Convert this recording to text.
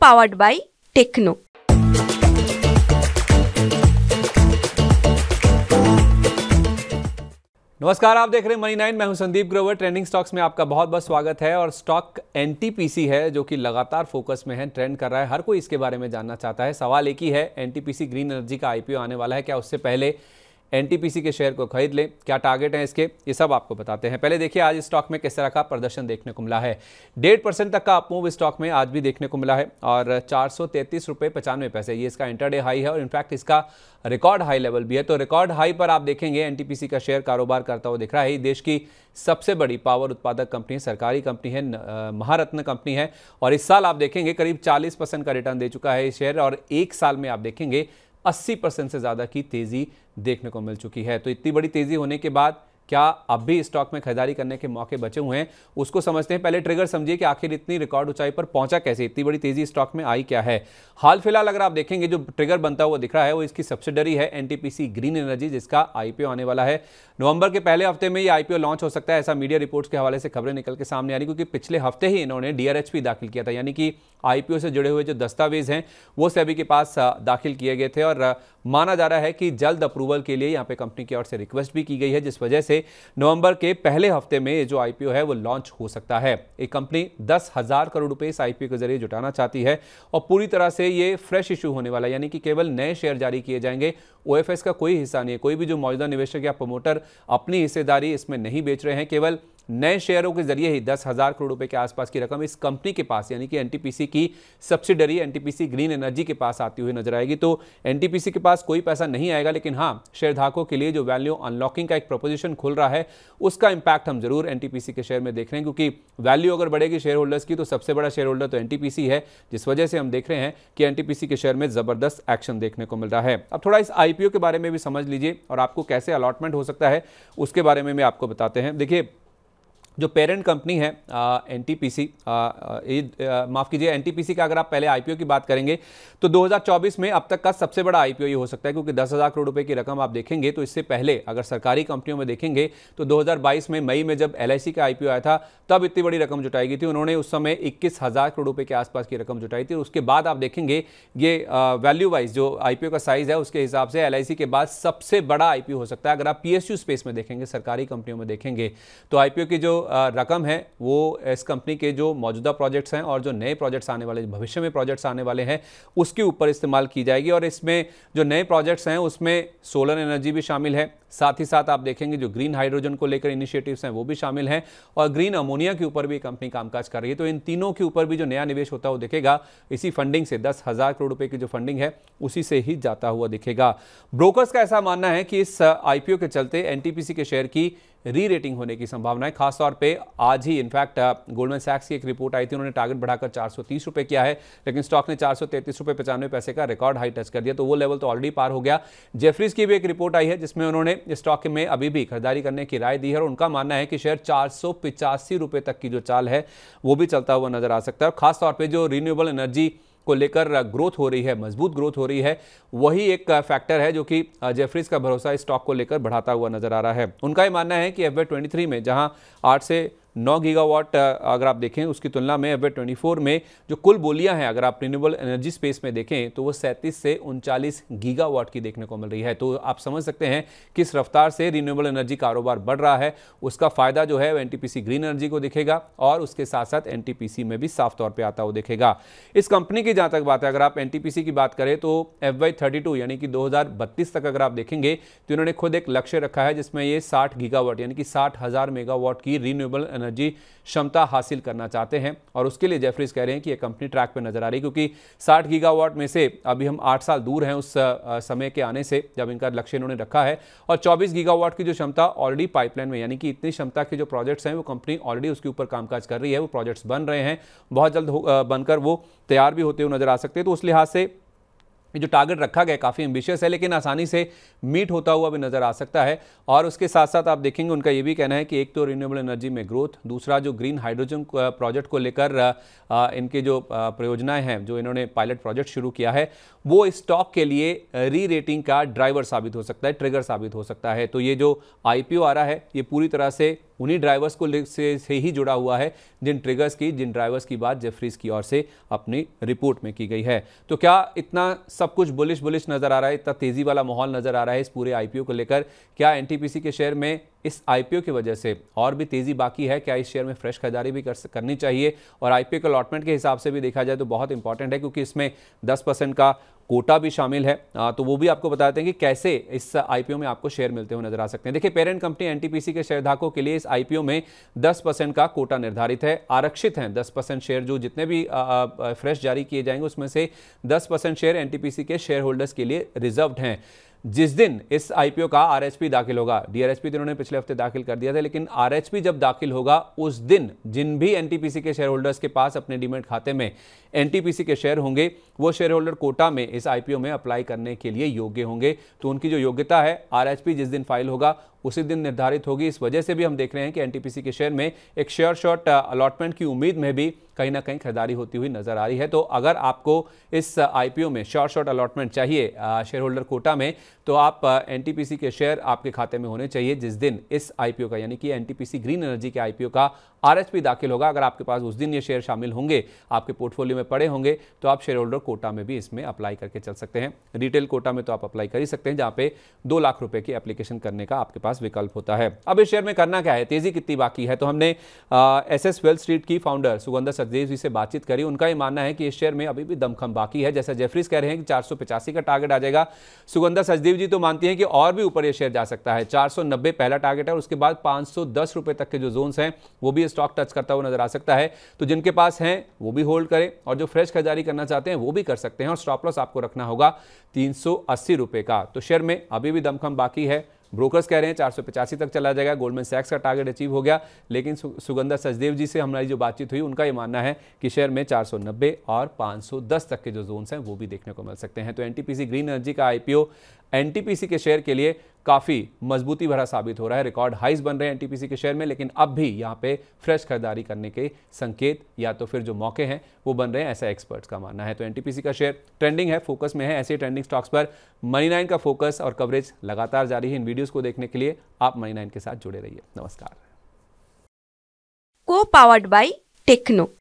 Powered powered by Techno. नमस्कार आप देख रहे हैं मनी नाइन मैं हूं संदीप ग्रोवर ट्रेंडिंग स्टॉक्स में आपका बहुत बहुत स्वागत है और स्टॉक एनटीपीसी है जो कि लगातार फोकस में है ट्रेंड कर रहा है हर कोई इसके बारे में जानना चाहता है सवाल एक ही है एनटीपीसी ग्रीन एनर्जी का आईपीओ आने वाला है क्या उससे पहले एनटीपीसी के शेयर को खरीद लें क्या टारगेट हैं इसके ये सब आपको बताते हैं पहले देखिए आज स्टॉक में किस तरह का प्रदर्शन देखने को मिला है डेढ़ परसेंट तक का अपमूव स्टॉक में आज भी देखने को मिला है और चार सौ तैंतीस रुपये पचानवे पैसे ये इसका इंटरडे हाई है और इनफैक्ट इसका रिकॉर्ड हाई लेवल भी है तो रिकॉर्ड हाई पर आप देखेंगे एन का शेयर कारोबार करता हुआ दिख रहा है देश की सबसे बड़ी पावर उत्पादक कंपनी सरकारी कंपनी है महारत्न कंपनी है और इस साल आप देखेंगे करीब चालीस परसेंट का रिटर्न दे चुका है ये शेयर और एक साल में आप देखेंगे 80 परसेंट से ज़्यादा की तेज़ी देखने को मिल चुकी है तो इतनी बड़ी तेज़ी होने के बाद क्या अब भी स्टॉक में खरीदारी करने के मौके बचे हुए हैं उसको समझते हैं पहले ट्रिगर समझिए कि आखिर इतनी रिकॉर्ड ऊंचाई पर पहुंचा कैसे इतनी बड़ी तेजी स्टॉक में आई क्या है हाल फिलहाल अगर आप देखेंगे जो ट्रिगर बनता हुआ दिख रहा है वो इसकी सब्सिडरी है एनटीपीसी ग्रीन एनर्जी जिसका आईपीओ आने वाला है नवंबर के पहले हफ्ते में ये आईपीओ लॉन्च हो सकता है ऐसा मीडिया रिपोर्ट्स के हवाले से खबरें निकल के सामने आ रही क्योंकि पिछले हफ्ते ही इन्होंने डीआरएचपी दाखिल किया था यानी कि आईपीओ से जुड़े हुए जो दस्तावेज हैं वो सभी के पास दाखिल किए गए थे और माना जा रहा है कि जल्द अप्रूवल के लिए यहाँ पे कंपनी की ओर से रिक्वेस्ट भी की गई है जिस वजह से से नवंबर के पहले हफ्ते में ये जो आईपीओ है वो लॉन्च हो सकता है ये कंपनी दस हज़ार करोड़ रुपए इस आईपीओ के जरिए जुटाना चाहती है और पूरी तरह से ये फ्रेश इशू होने वाला यानी कि केवल नए शेयर जारी किए जाएंगे ओ का कोई हिस्सा नहीं है कोई भी जो मौजूदा निवेशक या प्रमोटर अपनी हिस्सेदारी इसमें नहीं बेच रहे हैं केवल नए शेयरों के जरिए ही दस हज़ार करोड़ रुपए के आसपास की रकम इस कंपनी के पास यानी कि एनटीपीसी की सब्सिडरी एनटीपीसी ग्रीन एनर्जी के पास आती हुई नजर आएगी तो एनटीपीसी के पास कोई पैसा नहीं आएगा लेकिन हाँ शेयरधारकों के लिए जो वैल्यू अनलॉकिंग का एक प्रोपोजिशन खुल रहा है उसका इंपैक्ट हम जरूर एन के शेयर में देख रहे हैं क्योंकि वैल्यू अगर बढ़ेगी शेयर होल्डर्स की तो सबसे बड़ा शेयर होल्डर तो एन है जिस वजह से हम देख रहे हैं कि एन के शेयर में ज़बरदस्त एक्शन देखने को मिल रहा है अब थोड़ा इस आईपीओ के बारे में भी समझ लीजिए और आपको कैसे अलॉटमेंट हो सकता है उसके बारे में मैं आपको बताते हैं देखिए जो पेरेंट कंपनी है एन टी पी सी माफ़ कीजिए एन टी पी सी का अगर आप पहले आई पी ओ की बात करेंगे तो 2024 में अब तक का सबसे बड़ा आई पी ओ ये हो सकता है क्योंकि दस हज़ार करोड़ रुपए की रकम आप देखेंगे तो इससे पहले अगर सरकारी कंपनियों में देखेंगे तो 2022 में मई में जब एल आई सी का आई पी ओ आया था तब इतनी बड़ी रकम जुटाई गई थी उन्होंने उस समय इक्कीस हज़ार करोड़ रुपये के आसपास की रकम जुटाई थी उसके बाद आप देखेंगे ये वैल्यू वाइज जो आई पी ओ का साइज़ है उसके हिसाब से एल आई सी के बाद सबसे बड़ा आई पी ओ हो सकता है अगर आप पी एस यू स्पेस में देखेंगे सरकारी कंपनियों में देखेंगे तो आई पी ओ की जो रकम है वो इस कंपनी के जो मौजूदा प्रोजेक्ट्स हैं और जो नए प्रोजेक्ट्स आने वाले भविष्य में प्रोजेक्ट्स आने वाले हैं उसके ऊपर इस्तेमाल की जाएगी और इसमें जो नए प्रोजेक्ट्स हैं उसमें सोलर एनर्जी भी शामिल है साथ ही साथ आप देखेंगे जो ग्रीन हाइड्रोजन को लेकर इनिशिएटिव्स हैं वो भी शामिल हैं और ग्रीन अमोनिया के ऊपर भी कंपनी कामकाज कर रही है तो इन तीनों के ऊपर भी जो नया निवेश होता है वो दिखेगा इसी फंडिंग से दस हज़ार करोड़ रुपए की जो फंडिंग है उसी से ही जाता हुआ दिखेगा ब्रोकर्स का ऐसा मानना है कि इस आईपीओ के चलते एनटीपीसी के शेयर की री रेटिंग होने की संभावना है खासतौर पे आज ही इनफैक्ट गोल्डमैन सैक्स की एक रिपोर्ट आई थी उन्होंने टारगेट बढ़ाकर चार सौ किया है लेकिन स्टॉक ने चार सौ पैसे का रिकॉर्ड हाई टच कर दिया तो वो लेवल तो ऑलरेडी पार हो गया जेफरीज की भी एक रिपोर्ट आई है जिसमें उन्होंने स्टॉक में अभी भी खरीदारी करने की राय दी है और उनका मानना है कि शेयर चार रुपए तक की जो चाल है वो भी चलता हुआ नजर आ सकता है खासतौर पर जो रिन्यूएबल एनर्जी को लेकर ग्रोथ हो रही है मजबूत ग्रोथ हो रही है वही एक फैक्टर है जो कि जेफरीज का भरोसा इस स्टॉक को लेकर बढ़ाता हुआ नजर आ रहा है उनका यह मानना है कि एफ में जहां आठ से 9 गीगावाट अगर आप देखें उसकी तुलना में अब 24 में जो कुल बोलियां हैं अगर आप रिन्यूएबल एनर्जी स्पेस में देखें तो वो 37 से उनचालीस गीगावाट की देखने को मिल रही है तो आप समझ सकते हैं किस रफ्तार से रिन्यूएबल एनर्जी कारोबार बढ़ रहा है उसका फ़ायदा जो है एन ग्रीन एनर्जी को दिखेगा और उसके साथ साथ एन में भी साफ तौर पर आता हुआ दिखेगा इस कंपनी की जहाँ तक बात है अगर आप एन की बात करें तो एफ वाई यानी कि दो तक अगर आप देखेंगे तो इन्होंने खुद एक लक्ष्य रखा है जिसमें ये साठ गीगावाट यानी कि साठ मेगावाट की रिन्यूएबल एनर्जी एनर्जी क्षमता हासिल करना चाहते हैं और उसके लिए जेफरीज कह रहे हैं कि यह कंपनी ट्रैक पर नजर आ रही है क्योंकि साठ गीगावाट में से अभी हम आठ साल दूर हैं उस समय के आने से जब इनका लक्ष्य इन्होंने रखा है और चौबीस गीगावाट की जो क्षमता ऑलरेडी पाइपलाइन में यानी कि इतनी क्षमता के जो प्रोजेक्ट्स हैं वो कंपनी ऑलरेडी उसके ऊपर कामकाज कर रही है वो प्रोजेक्ट्स बन रहे हैं बहुत जल्द बनकर वो तैयार भी होते हुए नजर आ सकते हैं तो उस लिहाज से ये जो टारगेट रखा गया काफ़ी एम्बिशियस है लेकिन आसानी से मीट होता हुआ भी नज़र आ सकता है और उसके साथ साथ आप देखेंगे उनका ये भी कहना है कि एक तो रिन्यूएबल एनर्जी में ग्रोथ दूसरा जो ग्रीन हाइड्रोजन प्रोजेक्ट को लेकर इनके जो परियोजनाएं हैं जो इन्होंने पायलट प्रोजेक्ट शुरू किया है वो स्टॉक के लिए री रेटिंग का ड्राइवर साबित हो सकता है ट्रिगर साबित हो सकता है तो ये जो आई आ रहा है ये पूरी तरह से उन्हीं ड्राइवर्स को से, से ही जुड़ा हुआ है जिन ट्रिगर्स की जिन ड्राइवर्स की बात जेफरीज की ओर से अपनी रिपोर्ट में की गई है तो क्या इतना सब कुछ बुलिश बुलिश नज़र आ रहा है इतना तेज़ी वाला माहौल नज़र आ रहा है इस पूरे आईपीओ को लेकर क्या एनटीपीसी के शेयर में इस आईपीओ की वजह से और भी तेज़ी बाकी है क्या इस शेयर में फ्रेश खरीदारी भी कर, करनी चाहिए और आईपीओ के अलॉटमेंट के हिसाब से भी देखा जाए तो बहुत इंपॉर्टेंट है क्योंकि इसमें दस का कोटा भी शामिल है तो वो भी आपको बताते हैं कि कैसे इस आईपीओ में आपको शेयर मिलते हुए नजर आ सकते हैं देखिए पेरेंट कंपनी एनटीपीसी के शेयरधारकों के लिए इस आईपीओ में 10 परसेंट का कोटा निर्धारित है आरक्षित हैं 10 परसेंट शेयर जो जितने भी फ्रेश जारी किए जाएंगे उसमें से 10 परसेंट शेयर एनटीपीसी के शेयर होल्डर्स के लिए रिजर्व हैं जिस दिन इस आईपीओ का आरएचपी दाखिल होगा डीआरएचपी तो उन्होंने पिछले हफ्ते दाखिल कर दिया था लेकिन आरएचपी जब दाखिल होगा उस दिन जिन भी एनटीपीसी के शेयर होल्डर्स के पास अपने डीमेट खाते में एनटीपीसी के शेयर होंगे वो शेयर होल्डर कोटा में इस आईपीओ में अप्लाई करने के लिए योग्य होंगे तो उनकी जो योग्यता है आर जिस दिन फाइल होगा उसी दिन निर्धारित होगी इस वजह से भी हम देख रहे हैं कि एनटीपीसी के शेयर में एक शेयर शॉर्ट अलॉटमेंट की उम्मीद में भी कहीं ना कहीं खरीदारी होती हुई नजर आ रही है तो अगर आपको इस आईपीओ uh, में शॉर्ट शॉर्ट अलॉटमेंट चाहिए शेयर होल्डर कोटा में तो आप एनटीपीसी uh, के शेयर आपके खाते में होने चाहिए जिस दिन इस आईपीओ का यानी कि एनटीपीसी ग्रीन एनर्जी के आईपीओ का आरएचपी दाखिल होगा अगर आपके पास उस दिन ये शेयर शामिल होंगे आपके पोर्टफोलियो में पड़े होंगे तो आप शेयर होल्डर कोटा में भी इसमें अप्लाई करके चल सकते हैं रिटेल कोटा में तो आप अप्लाई कर ही सकते हैं जहाँ पे दो लाख रुपये की एप्लीकेशन करने का आपके पास पास विकल्प होता है अब इस शेयर में करना क्या है तेजी कितनी बाकी है तो हमने एस एस वेल स्ट्रीट की फाउंडर सुगंधा सचदेव जी से बातचीत करी उनका ये मानना है कि इस शेयर में अभी भी दमखम बाकी है जैसा जेफरीज कह रहे हैं कि चार का टारगेट आ जाएगा सुगंधा सचदेव जी तो मानती हैं कि और भी ऊपर ये शेयर जा सकता है चार पहला टारगेट है और उसके बाद पाँच तक के जो जोन हैं वो भी स्टॉक टच करता हुआ नजर आ सकता है तो जिनके पास हैं वो भी होल्ड करें और जो फ्रेश खरीदारी करना चाहते हैं वो भी कर सकते हैं और स्टॉप लॉस आपको रखना होगा तीन सौ का तो शेयर में अभी भी दमखम बाकी है ब्रोकर्स कह रहे हैं चार तक चला जाएगा गोल्डमैन सैक्स का टारगेट अचीव हो गया लेकिन सुगंधा सचदेव जी से हमारी जो बातचीत हुई उनका ये मानना है कि शेयर में 490 और 510 तक के जो जोन्स हैं वो भी देखने को मिल सकते हैं तो एनटीपीसी ग्रीन एनर्जी का आईपीओ एनटीपीसी के शेयर के लिए काफ़ी मजबूती भरा साबित हो रहा है रिकॉर्ड हाइस बन रहे हैं एनटीपीसी के शेयर में लेकिन अब भी यहाँ पे फ्रेश खरीदारी करने के संकेत या तो फिर जो मौके हैं वो बन रहे हैं ऐसा एक्सपर्ट्स का मानना है तो एनटीपीसी का शेयर ट्रेंडिंग है फोकस में है ऐसे ट्रेंडिंग स्टॉक्स पर मनी नाइन का फोकस और कवरेज लगातार जारी है इन वीडियोज़ को देखने के लिए आप मनी नाइन के साथ जुड़े रहिए नमस्कार को पावर्ड बाई टेक्नो